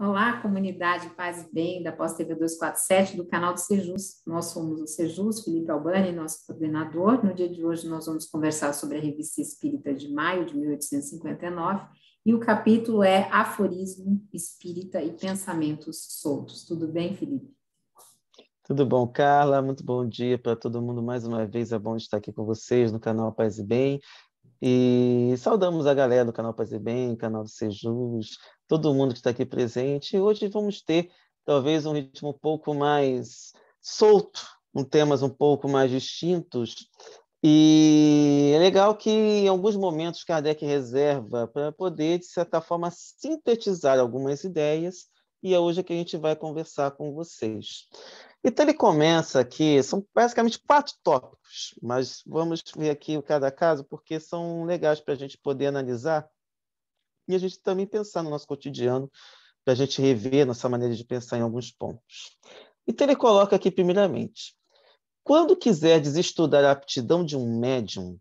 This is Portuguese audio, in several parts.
Olá, comunidade Paz e Bem da Pós-TV 247 do canal do Sejus. Nós somos o Sejus, Felipe Albani, nosso coordenador. No dia de hoje nós vamos conversar sobre a Revista Espírita de maio de 1859 e o capítulo é Aforismo Espírita e Pensamentos Soltos. Tudo bem, Felipe? Tudo bom, Carla? Muito bom dia para todo mundo mais uma vez. É bom estar aqui com vocês no canal Paz e Bem. E saudamos a galera do canal Paz e Bem, canal do Sejus, todo mundo que está aqui presente. hoje vamos ter talvez um ritmo um pouco mais solto, um temas um pouco mais distintos. E é legal que em alguns momentos Kardec reserva para poder, de certa forma, sintetizar algumas ideias. E é hoje que a gente vai conversar com vocês. Então ele começa aqui, são basicamente quatro tópicos, mas vamos ver aqui cada caso, porque são legais para a gente poder analisar e a gente também pensar no nosso cotidiano, para a gente rever nossa maneira de pensar em alguns pontos. Então ele coloca aqui, primeiramente, quando quiseres estudar a aptidão de um médium,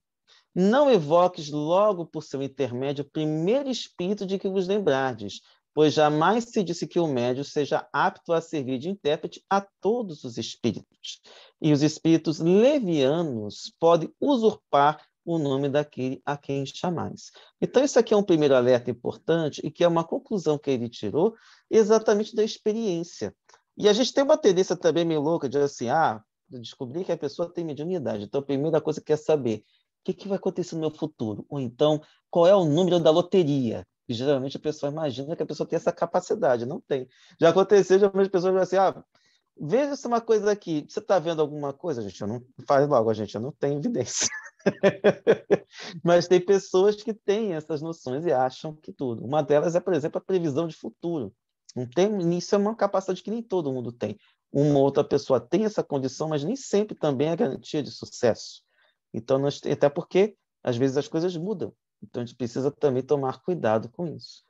não evoques logo por seu intermédio o primeiro espírito de que vos lembrardes, pois jamais se disse que o médio seja apto a servir de intérprete a todos os espíritos. E os espíritos levianos podem usurpar o nome daquele a quem chamais. Então, isso aqui é um primeiro alerta importante e que é uma conclusão que ele tirou exatamente da experiência. E a gente tem uma tendência também meio louca de assim, ah, descobrir que a pessoa tem mediunidade. Então, a primeira coisa que quer é saber, o que, que vai acontecer no meu futuro? Ou então, qual é o número da loteria? E, geralmente a pessoa imagina que a pessoa tem essa capacidade, não tem. Já aconteceu, já as pessoas vão assim, ah, veja se uma coisa aqui, você está vendo alguma coisa? Gente, eu não faz logo, a gente, eu não tenho evidência. Mas tem pessoas que têm essas noções e acham que tudo. Uma delas é, por exemplo, a previsão de futuro. Não tem, isso é uma capacidade que nem todo mundo tem. Uma outra pessoa tem essa condição, mas nem sempre também é garantia de sucesso. Então, nós, até porque às vezes as coisas mudam. Então a gente precisa também tomar cuidado com isso.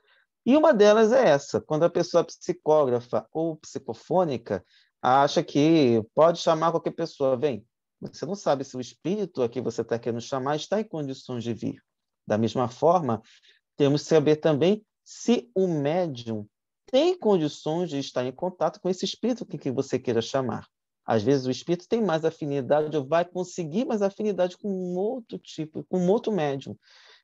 E uma delas é essa, quando a pessoa psicógrafa ou psicofônica acha que pode chamar qualquer pessoa, vem. Você não sabe se o espírito a que você está querendo chamar está em condições de vir. Da mesma forma, temos que saber também se o médium tem condições de estar em contato com esse espírito que, você queira chamar. Às vezes o espírito tem mais afinidade ou vai conseguir mais afinidade com um outro tipo, com um outro médium.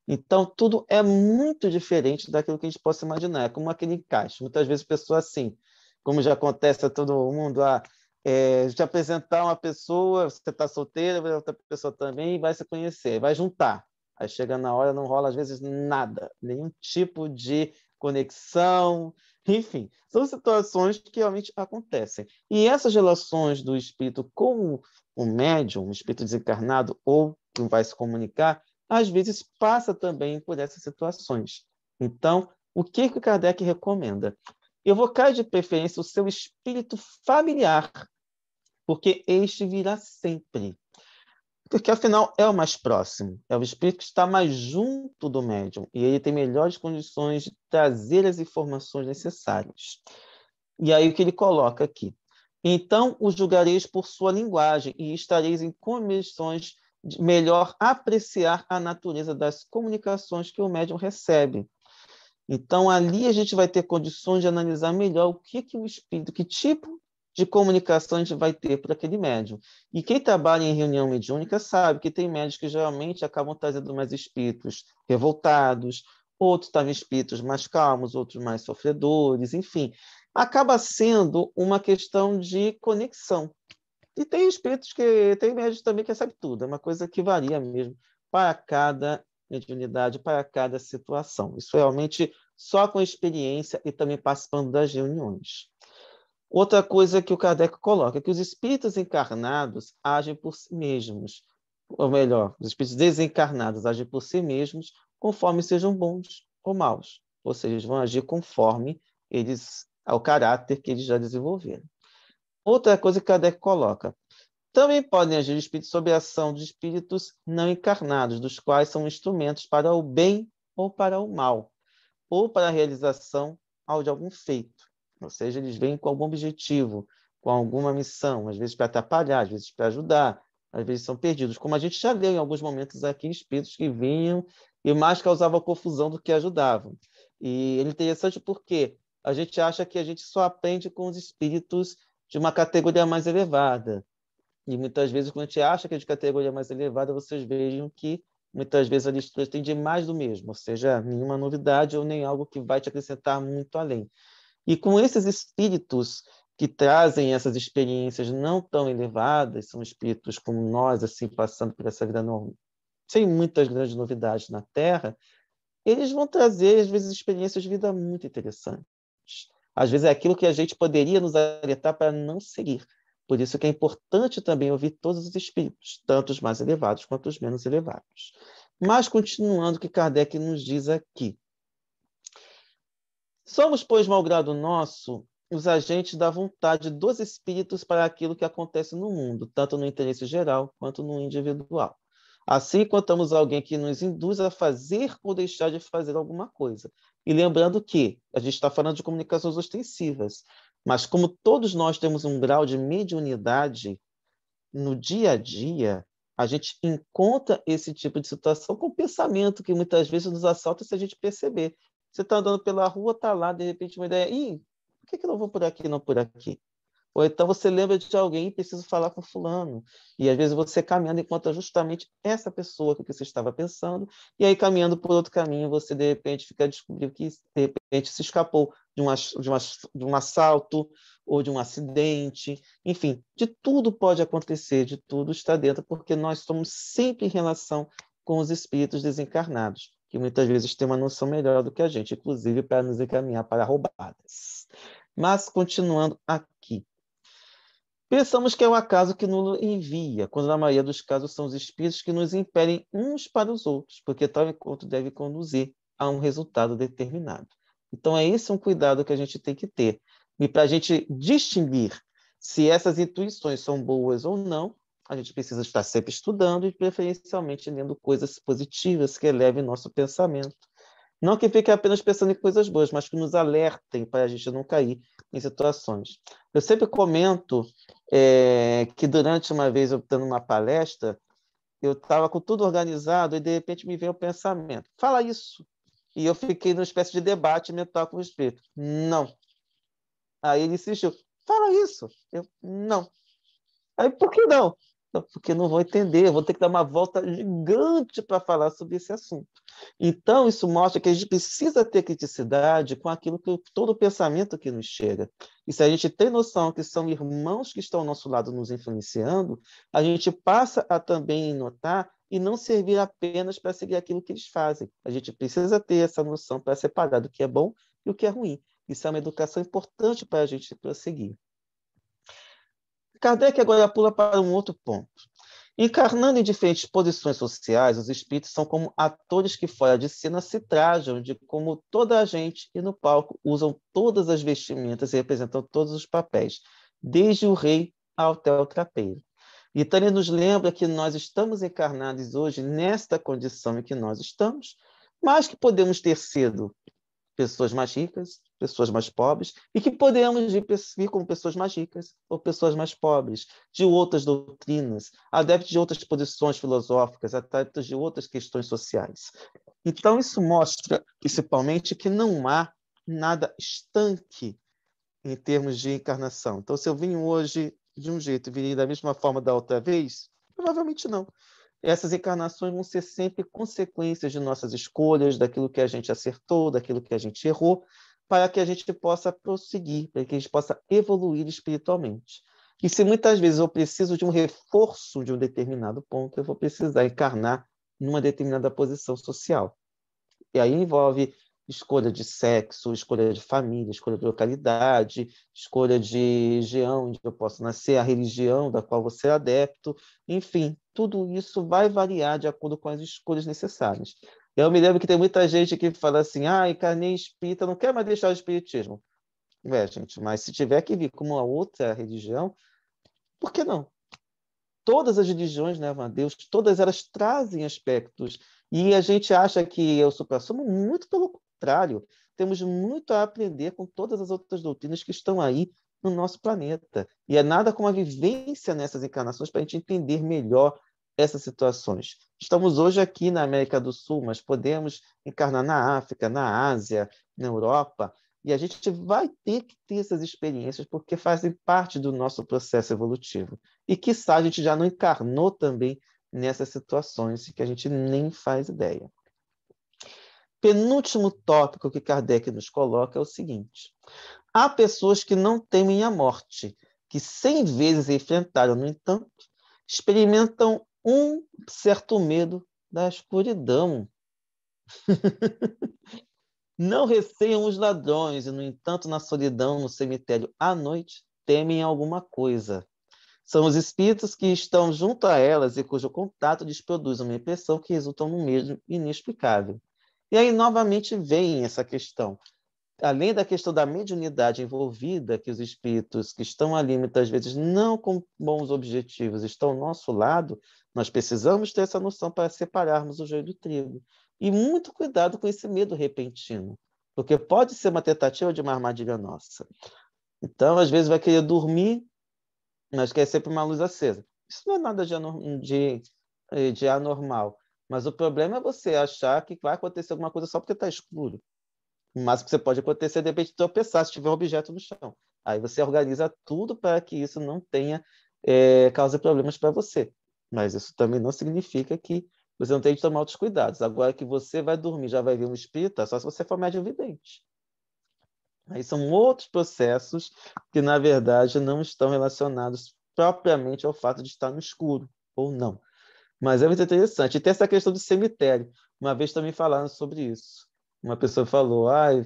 Então, tudo é muito diferente daquilo que a gente possa imaginar, é como aquele encaixe. Muitas vezes, pessoa assim, como já acontece a todo mundo, a ah, é, te apresentar uma pessoa, você está solteira, outra pessoa também, vai se conhecer, vai juntar. Aí chega na hora, não rola, às vezes, nada, nenhum tipo de conexão, enfim, são situações que realmente acontecem. E essas relações do espírito com o médium, o espírito desencarnado ou que vai se comunicar, às vezes passa também por essas situações. Então, o que que o Kardec recomenda? Evocar de preferência o seu espírito familiar, porque este virá sempre. Porque, afinal, é o mais próximo, é o espírito que está mais junto do médium e ele tem melhores condições de trazer as informações necessárias. E aí, o que ele coloca aqui? Então o julgareis por sua linguagem e estareis em comissões melhor apreciar a natureza das comunicações que o médium recebe. Então, ali a gente vai ter condições de analisar melhor o que, que o espírito, que tipo de comunicação a gente vai ter para aquele médium. E quem trabalha em reunião mediúnica sabe que tem médios que geralmente acabam trazendo mais espíritos revoltados, outros trazem espíritos mais calmos, outros mais sofredores, enfim. Acaba sendo uma questão de conexão. E tem espíritos que. Tem médios também que sabe tudo, é uma coisa que varia mesmo para cada mediunidade, para cada situação. Isso realmente só com experiência e também participando das reuniões. Outra coisa que o Kardec coloca é que os espíritos encarnados agem por si mesmos, ou melhor, os espíritos desencarnados agem por si mesmos, conforme sejam bons ou maus. Ou seja, eles vão agir conforme eles ao caráter que eles já desenvolveram. Outra coisa que Kardec coloca. Também podem agir espíritos sob a ação de espíritos não encarnados, dos quais são instrumentos para o bem ou para o mal, ou para a realização de algum feito. Ou seja, eles vêm com algum objetivo, com alguma missão, às vezes para atrapalhar, às vezes para ajudar, às vezes são perdidos. Como a gente já leu em alguns momentos aqui, espíritos que vinham e mais causavam confusão do que ajudavam. E é interessante porque a gente acha que a gente só aprende com os espíritos de uma categoria mais elevada. E muitas vezes, quando a gente acha que é de categoria mais elevada, vocês vejam que muitas vezes a literatura tem de mais do mesmo, ou seja, nenhuma novidade ou nem algo que vai te acrescentar muito além. E com esses espíritos que trazem essas experiências não tão elevadas, são espíritos como nós, assim, passando por essa vida normal, sem muitas grandes novidades na Terra, eles vão trazer, às vezes, experiências de vida muito interessantes. Às vezes é aquilo que a gente poderia nos alertar para não seguir. Por isso que é importante também ouvir todos os espíritos, tanto os mais elevados quanto os menos elevados. Mas continuando o que Kardec nos diz aqui. Somos, pois, malgrado nosso, os agentes da vontade dos espíritos para aquilo que acontece no mundo, tanto no interesse geral quanto no individual. Assim encontramos alguém que nos induz a fazer ou deixar de fazer alguma coisa. E lembrando que a gente está falando de comunicações ostensivas, mas como todos nós temos um grau de mediunidade, no dia a dia, a gente encontra esse tipo de situação com o pensamento que muitas vezes nos assalta se a gente perceber. Você está andando pela rua, está lá, de repente uma ideia, ih, por que, que eu não vou por aqui não por aqui? Ou então você lembra de alguém e precisa falar com fulano. E às vezes você caminhando encontra justamente essa pessoa que você estava pensando, e aí caminhando por outro caminho, você de repente fica descobrindo que de repente se escapou de, uma, de, uma, de um assalto ou de um acidente. Enfim, de tudo pode acontecer, de tudo está dentro, porque nós estamos sempre em relação com os espíritos desencarnados, que muitas vezes têm uma noção melhor do que a gente, inclusive para nos encaminhar para roubadas. Mas continuando aqui, Pensamos que é o acaso que nos envia, quando na maioria dos casos são os espíritos que nos impedem uns para os outros, porque tal encontro deve conduzir a um resultado determinado. Então, é esse um cuidado que a gente tem que ter. E para a gente distinguir se essas intuições são boas ou não, a gente precisa estar sempre estudando e, preferencialmente, lendo coisas positivas que elevem nosso pensamento não que fique apenas pensando em coisas boas, mas que nos alertem para a gente não cair em situações. Eu sempre comento é, que durante uma vez, eu dando uma palestra, eu estava com tudo organizado e de repente me veio o pensamento: fala isso. E eu fiquei numa espécie de debate mental com o espírito: não. Aí ele insistiu: fala isso. Eu: não. Aí, por que não? porque não vou entender, vou ter que dar uma volta gigante para falar sobre esse assunto. Então, isso mostra que a gente precisa ter criticidade com aquilo que todo o pensamento que nos chega. E se a gente tem noção que são irmãos que estão ao nosso lado nos influenciando, a gente passa a também notar e não servir apenas para seguir aquilo que eles fazem. A gente precisa ter essa noção para separar do que é bom e o que é ruim. Isso é uma educação importante para a gente prosseguir. Kardec agora pula para um outro ponto. Encarnando em diferentes posições sociais, os espíritos são como atores que fora de cena se trajam de como toda a gente e no palco usam todas as vestimentas e representam todos os papéis, desde o rei até o trapeiro. E Tânia nos lembra que nós estamos encarnados hoje nesta condição em que nós estamos, mas que podemos ter sido pessoas mais ricas, pessoas mais pobres, e que podemos vir como pessoas mais ricas ou pessoas mais pobres, de outras doutrinas, adeptos de outras posições filosóficas, adeptos de outras questões sociais. Então, isso mostra, principalmente, que não há nada estanque em termos de encarnação. Então, se eu vim hoje de um jeito e virei da mesma forma da outra vez, provavelmente não essas encarnações vão ser sempre consequências de nossas escolhas, daquilo que a gente acertou, daquilo que a gente errou, para que a gente possa prosseguir, para que a gente possa evoluir espiritualmente. E se muitas vezes eu preciso de um reforço de um determinado ponto, eu vou precisar encarnar numa determinada posição social. E aí envolve escolha de sexo, escolha de família, escolha de localidade, escolha de região onde eu posso nascer, a religião da qual você é adepto, enfim, tudo isso vai variar de acordo com as escolhas necessárias. Eu me lembro que tem muita gente que fala assim, ah, encarnei espírita, não quero mais deixar o espiritismo. É, gente, mas se tiver que vir como uma outra religião, por que não? Todas as religiões levam né, a Deus, todas elas trazem aspectos e a gente acha que eu supra-sumo muito pelo contrário, temos muito a aprender com todas as outras doutrinas que estão aí no nosso planeta. E é nada como a vivência nessas encarnações para a gente entender melhor essas situações. Estamos hoje aqui na América do Sul, mas podemos encarnar na África, na Ásia, na Europa, e a gente vai ter que ter essas experiências porque fazem parte do nosso processo evolutivo. E quiçá a gente já não encarnou também nessas situações que a gente nem faz ideia penúltimo tópico que Kardec nos coloca é o seguinte: há pessoas que não temem a morte, que cem vezes enfrentaram, no entanto, experimentam um certo medo da escuridão. não receiam os ladrões, e, no entanto, na solidão, no cemitério, à noite, temem alguma coisa. São os espíritos que estão junto a elas e cujo contato lhes produz uma impressão que resulta num medo inexplicável. E aí, novamente, vem essa questão. Além da questão da mediunidade envolvida, que os espíritos que estão ali, muitas vezes, não com bons objetivos, estão ao nosso lado, nós precisamos ter essa noção para separarmos o joio do trigo. E muito cuidado com esse medo repentino, porque pode ser uma tentativa de uma armadilha nossa. Então, às vezes, vai querer dormir, mas quer sempre uma luz acesa. Isso não é nada de, de, eh, de anormal. Mas o problema é você achar que vai acontecer alguma coisa só porque está escuro. Mas o que você pode acontecer é de repente tropeçar se tiver um objeto no chão. Aí você organiza tudo para que isso não tenha é, cause problemas para você. Mas isso também não significa que você não tem que tomar outros cuidados. Agora que você vai dormir, já vai vir um espírito, é só se você for médio vidente. Aí são outros processos que, na verdade, não estão relacionados propriamente ao fato de estar no escuro ou não. Mas é muito interessante. E tem essa questão do cemitério. Uma vez também falaram sobre isso. Uma pessoa falou, ai, ah,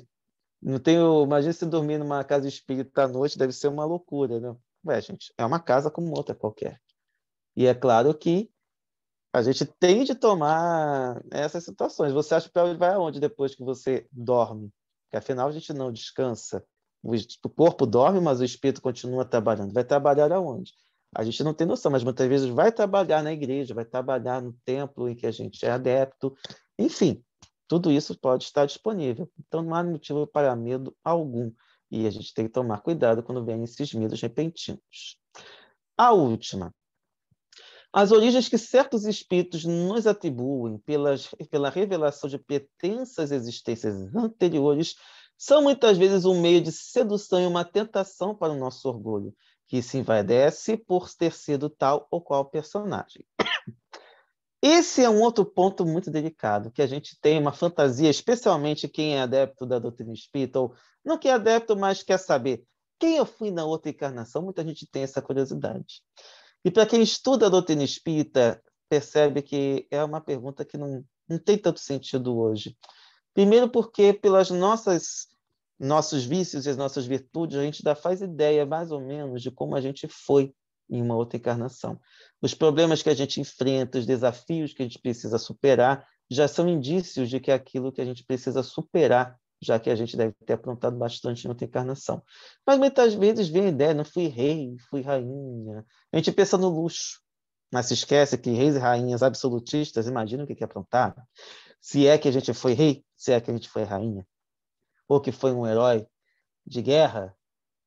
não tenho. Imagina se dormir numa casa espírita à noite, deve ser uma loucura, né? Ué, gente, é uma casa como outra qualquer. E é claro que a gente tem de tomar essas situações. Você acha que vai aonde depois que você dorme? Porque afinal a gente não descansa. O corpo dorme, mas o espírito continua trabalhando. Vai trabalhar aonde? A gente não tem noção, mas muitas vezes vai trabalhar na igreja, vai trabalhar no templo em que a gente é adepto, enfim, tudo isso pode estar disponível. Então não há motivo para medo algum. E a gente tem que tomar cuidado quando vem esses medos repentinos. A última. As origens que certos espíritos nos atribuem pelas, pela revelação de pretensas existências anteriores são muitas vezes um meio de sedução e uma tentação para o nosso orgulho que se envaidece por ter sido tal ou qual personagem. Esse é um outro ponto muito delicado, que a gente tem uma fantasia, especialmente quem é adepto da doutrina espírita, ou não que é adepto, mas quer saber quem eu fui na outra encarnação, muita gente tem essa curiosidade. E para quem estuda a doutrina espírita, percebe que é uma pergunta que não, não tem tanto sentido hoje. Primeiro, porque pelas nossas nossos vícios e as nossas virtudes, a gente já faz ideia mais ou menos de como a gente foi em uma outra encarnação. Os problemas que a gente enfrenta, os desafios que a gente precisa superar, já são indícios de que é aquilo que a gente precisa superar, já que a gente deve ter aprontado bastante em outra encarnação. Mas muitas vezes vem a ideia, não fui rei, fui rainha. A gente pensa no luxo, mas se esquece que reis e rainhas absolutistas, imagina o que, que é aprontaram. Se é que a gente foi rei, se é que a gente foi rainha ou que foi um herói de guerra,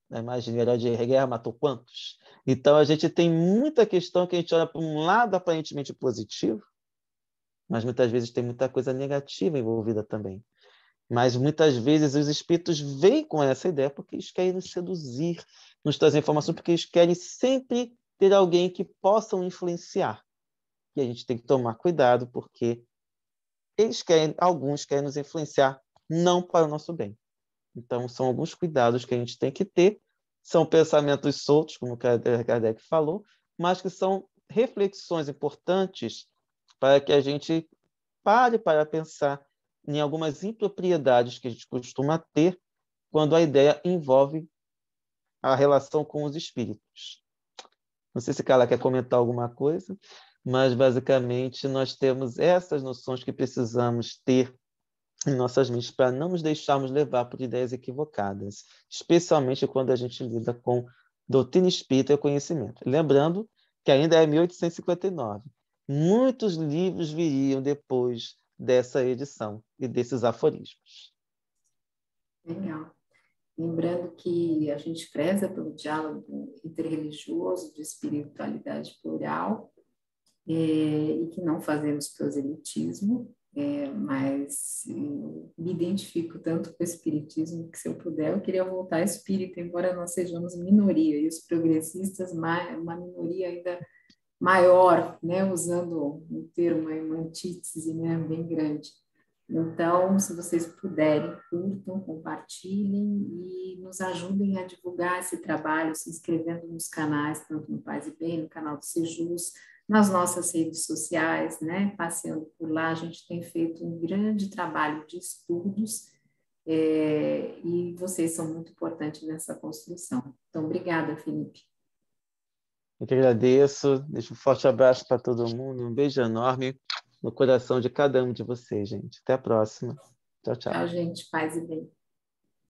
né? imagina, o herói de guerra matou quantos? Então, a gente tem muita questão que a gente olha para um lado aparentemente positivo, mas muitas vezes tem muita coisa negativa envolvida também. Mas muitas vezes os espíritos vêm com essa ideia porque eles querem nos seduzir, nos trazer informação, porque eles querem sempre ter alguém que possam influenciar. E a gente tem que tomar cuidado porque eles querem, alguns querem nos influenciar não para o nosso bem. Então, são alguns cuidados que a gente tem que ter, são pensamentos soltos, como eh, Kardec falou, mas que são reflexões importantes para que a gente pare para pensar em algumas impropriedades que a gente costuma ter quando a ideia envolve a relação com os espíritos. Não sei se Carla quer comentar alguma coisa, mas basicamente nós temos essas noções que precisamos ter em nossas mentes para não nos deixarmos levar por ideias equivocadas, especialmente quando a gente lida com doutrina espírita e conhecimento. Lembrando que ainda é 1859. Muitos livros viriam depois dessa edição e desses aforismos. Legal. Lembrando que a gente preza pelo diálogo interreligioso de espiritualidade plural é, e que não fazemos proselitismo, é, mas eh, me identifico tanto com o espiritismo que se eu puder eu queria voltar espírita, embora nós sejamos minoria e os progressistas uma minoria ainda maior, né, usando um termo aí, uma antítese né, bem grande. Então, se vocês puderem, curtam, compartilhem e nos ajudem a divulgar esse trabalho, se inscrevendo nos canais, tanto no Paz e Bem, no canal do Sejus, nas nossas redes sociais, né? Passeando por lá, a gente tem feito um grande trabalho de estudos é, e vocês são muito importantes nessa construção. Então, obrigada, Felipe. Eu que agradeço, deixo um forte abraço para todo mundo, um beijo enorme no coração de cada um de vocês, gente. Até a próxima. Tchau, tchau. Tchau, gente. Paz e bem.